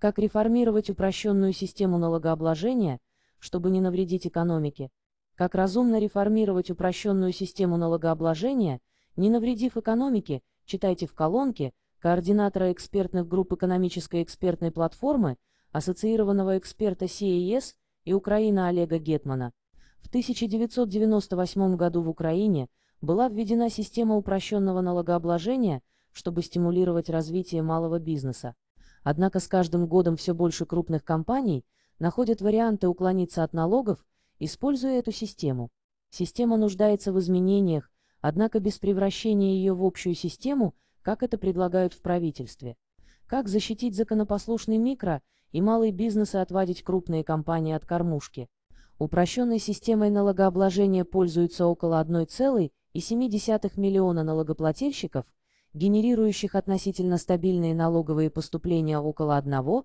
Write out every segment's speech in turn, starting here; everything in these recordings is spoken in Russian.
Как реформировать упрощенную систему налогообложения, чтобы не навредить экономике? Как разумно реформировать упрощенную систему налогообложения, не навредив экономике, читайте в колонке, координатора экспертных групп экономической экспертной платформы, ассоциированного эксперта CES и Украина Олега Гетмана. В 1998 году в Украине была введена система упрощенного налогообложения, чтобы стимулировать развитие малого бизнеса. Однако с каждым годом все больше крупных компаний находят варианты уклониться от налогов, используя эту систему. Система нуждается в изменениях, однако без превращения ее в общую систему, как это предлагают в правительстве. Как защитить законопослушный микро и малый бизнес и отвадить крупные компании от кормушки? Упрощенной системой налогообложения пользуются около 1,7 миллиона налогоплательщиков, генерирующих относительно стабильные налоговые поступления около 1%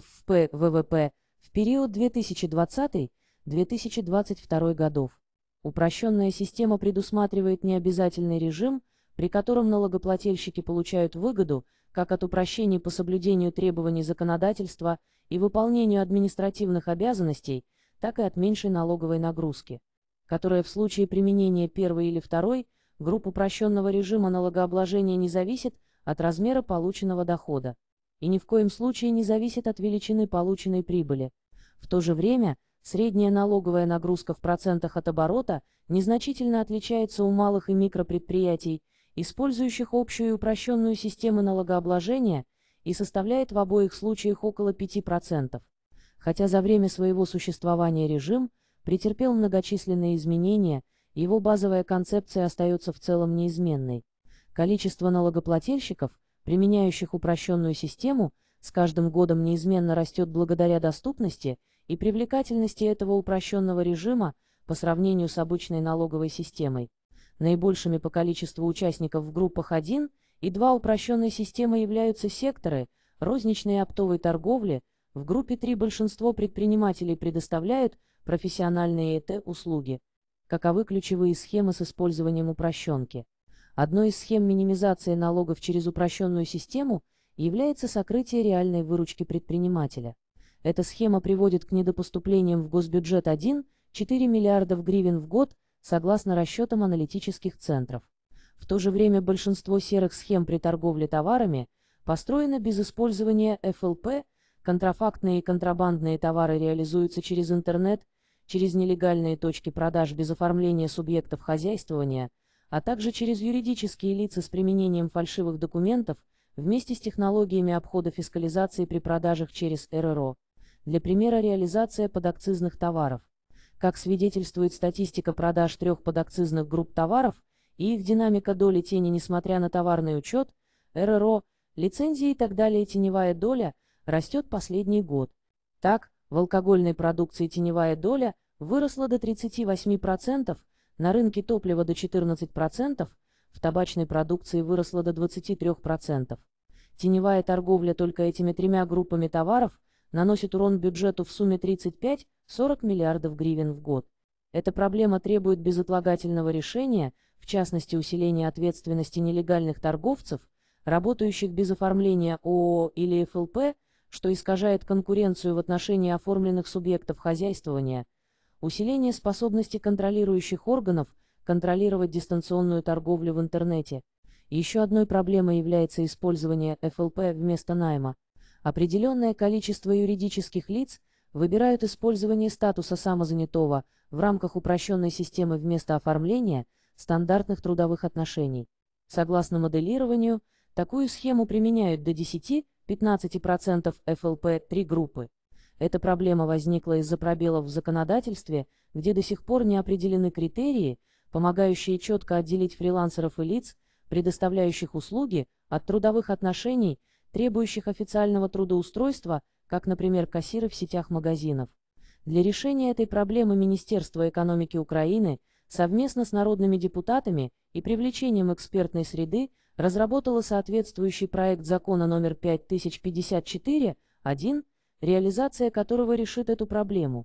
в ВВП в период 2020-2022 годов. Упрощенная система предусматривает необязательный режим, при котором налогоплательщики получают выгоду как от упрощений по соблюдению требований законодательства и выполнению административных обязанностей, так и от меньшей налоговой нагрузки, которая в случае применения первой или второй групп упрощенного режима налогообложения не зависит от размера полученного дохода и ни в коем случае не зависит от величины полученной прибыли. В то же время, средняя налоговая нагрузка в процентах от оборота незначительно отличается у малых и микропредприятий, использующих общую и упрощенную систему налогообложения, и составляет в обоих случаях около 5%. Хотя за время своего существования режим претерпел многочисленные изменения – его базовая концепция остается в целом неизменной. Количество налогоплательщиков, применяющих упрощенную систему, с каждым годом неизменно растет благодаря доступности и привлекательности этого упрощенного режима по сравнению с обычной налоговой системой. Наибольшими по количеству участников в группах 1 и 2 упрощенной системы являются секторы, розничной и оптовой торговли, в группе 3 большинство предпринимателей предоставляют профессиональные ЭТ-услуги. Каковы ключевые схемы с использованием упрощенки? Одной из схем минимизации налогов через упрощенную систему является сокрытие реальной выручки предпринимателя. Эта схема приводит к недопоступлениям в госбюджет 1 4 миллиардов гривен в год, согласно расчетам аналитических центров. В то же время большинство серых схем при торговле товарами построено без использования ФЛП, контрафактные и контрабандные товары реализуются через интернет через нелегальные точки продаж без оформления субъектов хозяйствования, а также через юридические лица с применением фальшивых документов вместе с технологиями обхода фискализации при продажах через РРО. Для примера реализация подакцизных товаров. Как свидетельствует статистика продаж трех подакцизных групп товаров и их динамика доли тени несмотря на товарный учет, РРО, лицензии и так далее теневая доля растет последний год. Так, в алкогольной продукции теневая доля выросла до 38%, на рынке топлива до 14%, в табачной продукции выросла до 23%. Теневая торговля только этими тремя группами товаров наносит урон бюджету в сумме 35-40 миллиардов гривен в год. Эта проблема требует безотлагательного решения, в частности усиления ответственности нелегальных торговцев, работающих без оформления ООО или ФЛП, что искажает конкуренцию в отношении оформленных субъектов хозяйствования, усиление способности контролирующих органов контролировать дистанционную торговлю в интернете. Еще одной проблемой является использование ФЛП вместо найма. Определенное количество юридических лиц выбирают использование статуса самозанятого в рамках упрощенной системы вместо оформления стандартных трудовых отношений. Согласно моделированию, такую схему применяют до 10 15% ФЛП три группы. Эта проблема возникла из-за пробелов в законодательстве, где до сих пор не определены критерии, помогающие четко отделить фрилансеров и лиц, предоставляющих услуги, от трудовых отношений, требующих официального трудоустройства, как, например, кассиры в сетях магазинов. Для решения этой проблемы Министерство экономики Украины совместно с народными депутатами и привлечением экспертной среды разработала соответствующий проект закона номер 5054-1, реализация которого решит эту проблему.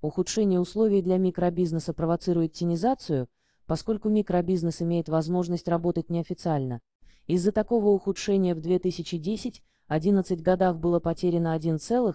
Ухудшение условий для микробизнеса провоцирует тенизацию, поскольку микробизнес имеет возможность работать неофициально. Из-за такого ухудшения в 2010-11 годах было потеряно 1,2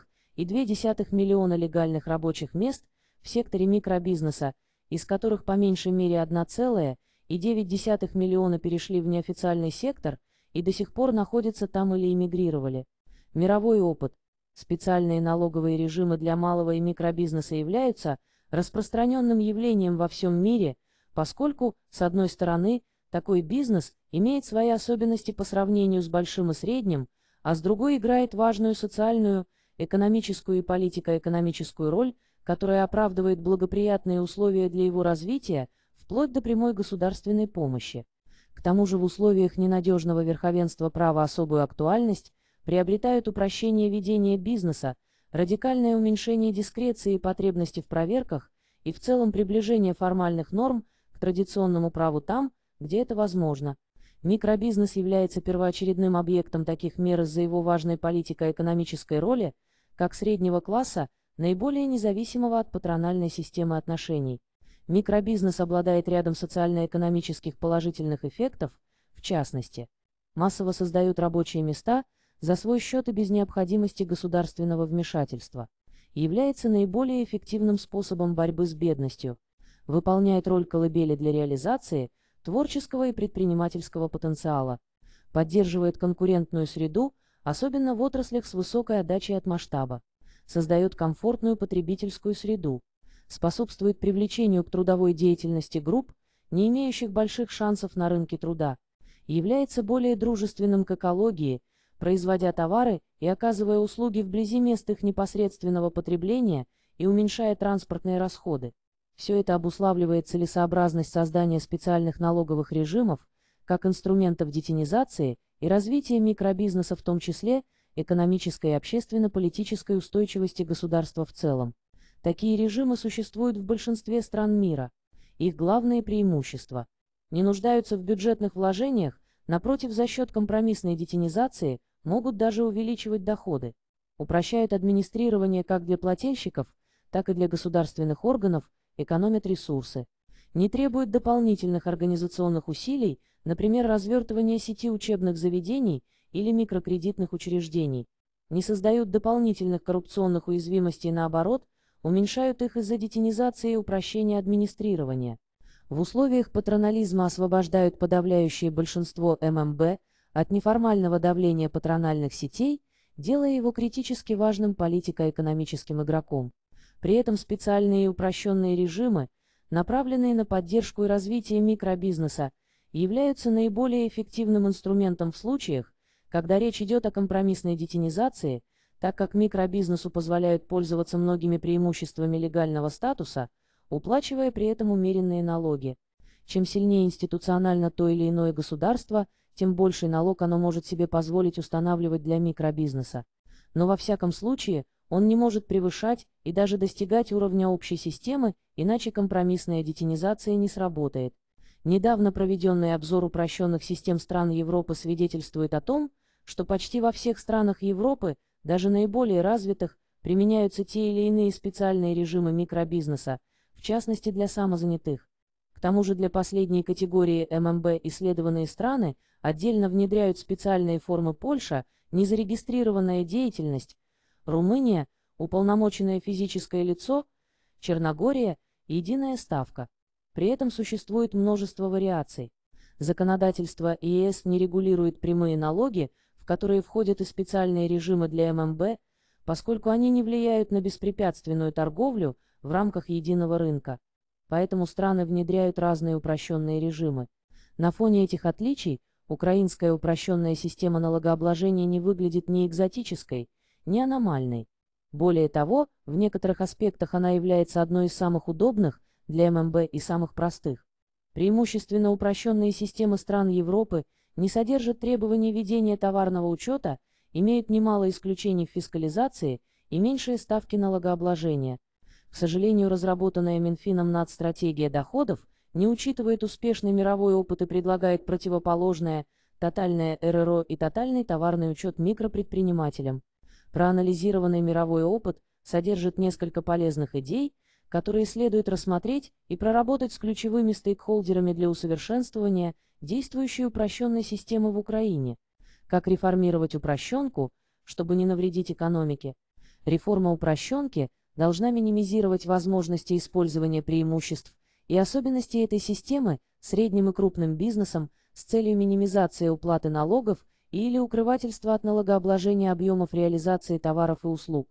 миллиона легальных рабочих мест в секторе микробизнеса, из которых по меньшей мере 1,1 и 9,9 миллиона перешли в неофициальный сектор и до сих пор находятся там или эмигрировали. Мировой опыт. Специальные налоговые режимы для малого и микробизнеса являются распространенным явлением во всем мире, поскольку, с одной стороны, такой бизнес имеет свои особенности по сравнению с большим и средним, а с другой играет важную социальную, экономическую и политико-экономическую роль, которая оправдывает благоприятные условия для его развития, вплоть до прямой государственной помощи. К тому же в условиях ненадежного верховенства права особую актуальность приобретают упрощение ведения бизнеса, радикальное уменьшение дискреции и потребности в проверках и в целом приближение формальных норм к традиционному праву там, где это возможно. Микробизнес является первоочередным объектом таких мер из-за его важной политико-экономической роли, как среднего класса, наиболее независимого от патрональной системы отношений. Микробизнес обладает рядом социально-экономических положительных эффектов, в частности, массово создают рабочие места за свой счет и без необходимости государственного вмешательства, является наиболее эффективным способом борьбы с бедностью, выполняет роль колыбели для реализации творческого и предпринимательского потенциала, поддерживает конкурентную среду, особенно в отраслях с высокой отдачей от масштаба, создает комфортную потребительскую среду, способствует привлечению к трудовой деятельности групп, не имеющих больших шансов на рынке труда, является более дружественным к экологии, производя товары и оказывая услуги вблизи мест их непосредственного потребления и уменьшая транспортные расходы. Все это обуславливает целесообразность создания специальных налоговых режимов, как инструментов детинизации и развития микробизнеса в том числе, экономической и общественно-политической устойчивости государства в целом. Такие режимы существуют в большинстве стран мира. Их главное преимущество – не нуждаются в бюджетных вложениях, напротив, за счет компромиссной детинизации могут даже увеличивать доходы, упрощают администрирование как для плательщиков, так и для государственных органов, экономят ресурсы, не требуют дополнительных организационных усилий, например, развертывания сети учебных заведений или микрокредитных учреждений, не создают дополнительных коррупционных уязвимостей наоборот – уменьшают их из-за детинизации и упрощения администрирования. В условиях патронализма освобождают подавляющее большинство ММБ от неформального давления патрональных сетей, делая его критически важным политико-экономическим игроком. При этом специальные и упрощенные режимы, направленные на поддержку и развитие микробизнеса, являются наиболее эффективным инструментом в случаях, когда речь идет о компромиссной детинизации – так как микробизнесу позволяют пользоваться многими преимуществами легального статуса, уплачивая при этом умеренные налоги. Чем сильнее институционально то или иное государство, тем больший налог оно может себе позволить устанавливать для микробизнеса. Но во всяком случае, он не может превышать и даже достигать уровня общей системы, иначе компромиссная детинизация не сработает. Недавно проведенный обзор упрощенных систем стран Европы свидетельствует о том, что почти во всех странах Европы даже наиболее развитых применяются те или иные специальные режимы микробизнеса, в частности для самозанятых. К тому же для последней категории ММБ исследованные страны отдельно внедряют специальные формы Польша, незарегистрированная деятельность, Румыния, уполномоченное физическое лицо, Черногория, единая ставка. При этом существует множество вариаций. Законодательство ЕС не регулирует прямые налоги, которые входят и специальные режимы для ММБ, поскольку они не влияют на беспрепятственную торговлю в рамках единого рынка. Поэтому страны внедряют разные упрощенные режимы. На фоне этих отличий украинская упрощенная система налогообложения не выглядит ни экзотической, ни аномальной. Более того, в некоторых аспектах она является одной из самых удобных для ММБ и самых простых. Преимущественно упрощенные системы стран Европы не содержит требований ведения товарного учета, имеют немало исключений в фискализации и меньшие ставки налогообложения. К сожалению, разработанная Минфином надстратегия доходов не учитывает успешный мировой опыт и предлагает противоположное – тотальное РРО и тотальный товарный учет микропредпринимателям. Проанализированный мировой опыт содержит несколько полезных идей – которые следует рассмотреть и проработать с ключевыми стейкхолдерами для усовершенствования действующей упрощенной системы в Украине, как реформировать упрощенку, чтобы не навредить экономике. Реформа упрощенки должна минимизировать возможности использования преимуществ и особенностей этой системы средним и крупным бизнесом с целью минимизации уплаты налогов или укрывательства от налогообложения объемов реализации товаров и услуг.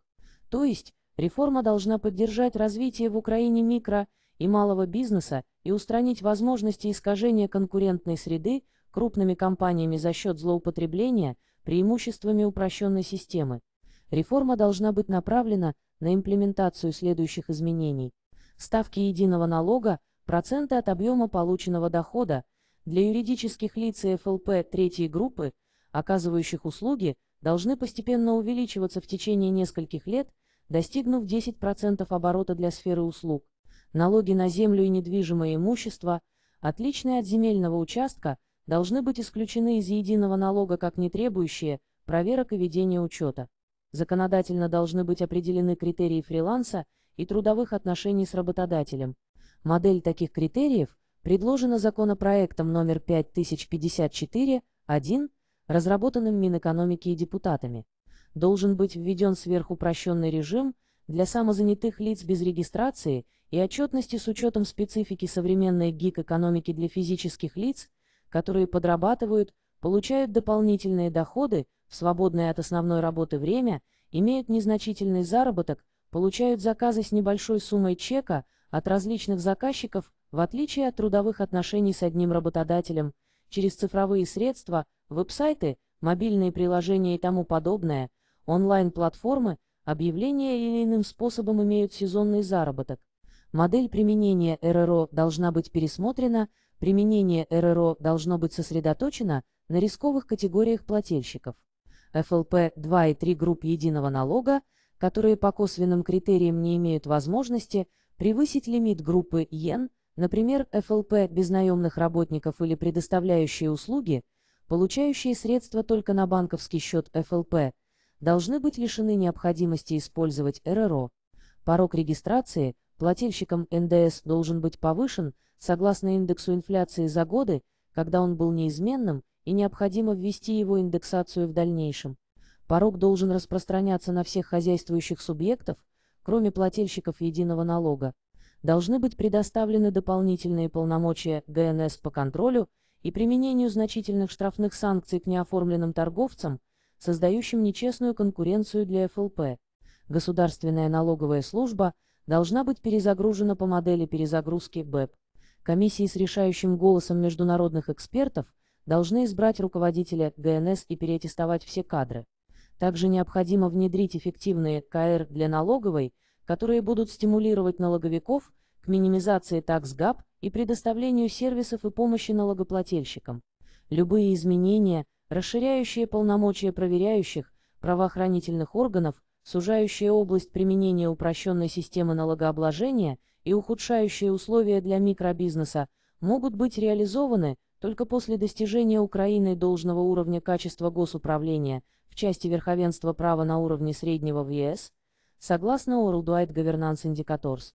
То есть, Реформа должна поддержать развитие в Украине микро- и малого бизнеса и устранить возможности искажения конкурентной среды крупными компаниями за счет злоупотребления преимуществами упрощенной системы. Реформа должна быть направлена на имплементацию следующих изменений. Ставки единого налога, проценты от объема полученного дохода для юридических лиц и ФЛП третьей группы, оказывающих услуги, должны постепенно увеличиваться в течение нескольких лет – достигнув 10% оборота для сферы услуг. Налоги на землю и недвижимое имущество, отличные от земельного участка, должны быть исключены из единого налога как не требующие проверок и ведения учета. Законодательно должны быть определены критерии фриланса и трудовых отношений с работодателем. Модель таких критериев предложена законопроектом номер 5054-1, разработанным Минэкономики и депутатами должен быть введен сверхупрощенный режим для самозанятых лиц без регистрации и отчетности с учетом специфики современной гик-экономики для физических лиц, которые подрабатывают, получают дополнительные доходы в свободное от основной работы время, имеют незначительный заработок, получают заказы с небольшой суммой чека от различных заказчиков, в отличие от трудовых отношений с одним работодателем, через цифровые средства, веб-сайты, мобильные приложения и тому подобное, Онлайн-платформы, объявления или иным способом имеют сезонный заработок. Модель применения РРО должна быть пересмотрена, применение РРО должно быть сосредоточено на рисковых категориях плательщиков. ФЛП 2 и 3 групп единого налога, которые по косвенным критериям не имеют возможности превысить лимит группы ЙЕН, например, ФЛП без наемных работников или предоставляющие услуги, получающие средства только на банковский счет ФЛП, должны быть лишены необходимости использовать РРО. Порог регистрации плательщикам НДС должен быть повышен согласно индексу инфляции за годы, когда он был неизменным, и необходимо ввести его индексацию в дальнейшем. Порог должен распространяться на всех хозяйствующих субъектов, кроме плательщиков единого налога. Должны быть предоставлены дополнительные полномочия ГНС по контролю и применению значительных штрафных санкций к неоформленным торговцам – создающим нечестную конкуренцию для ФЛП. Государственная налоговая служба должна быть перезагружена по модели перезагрузки БЭП. Комиссии с решающим голосом международных экспертов должны избрать руководителя ГНС и переаттестовать все кадры. Также необходимо внедрить эффективные КР для налоговой, которые будут стимулировать налоговиков к минимизации такс-гап и предоставлению сервисов и помощи налогоплательщикам. Любые изменения, расширяющие полномочия проверяющих, правоохранительных органов, сужающие область применения упрощенной системы налогообложения и ухудшающие условия для микробизнеса, могут быть реализованы только после достижения Украиной должного уровня качества госуправления в части верховенства права на уровне среднего в ЕС, согласно Worldwide Governance Indicators.